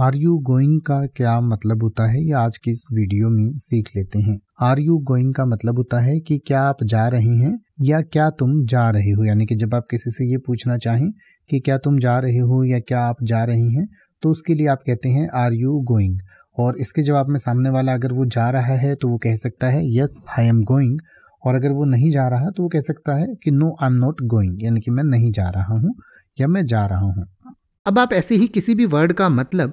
are you going का क्या मतलब होता है ये आज की इस वीडियो में सीख लेते हैं आर यू गोइंग का मतलब होता है कि क्या आप जा रहे हैं या क्या तुम जा रहे हो यानी कि जब आप किसी से ये पूछना चाहें कि क्या तुम जा रहे हो या क्या आप जा रहे हैं तो उसके लिए आप कहते हैं आर यू गोइंग और इसके जवाब में सामने वाला अगर वो जा रहा है तो वो कह सकता है यस आई एम गोइंग और अगर वो नहीं जा रहा तो वो कह सकता है कि no I am not going यानी कि मैं नहीं जा रहा हूँ या मैं जा रहा हूँ अब आप ऐसे ही किसी भी वर्ड का मतलब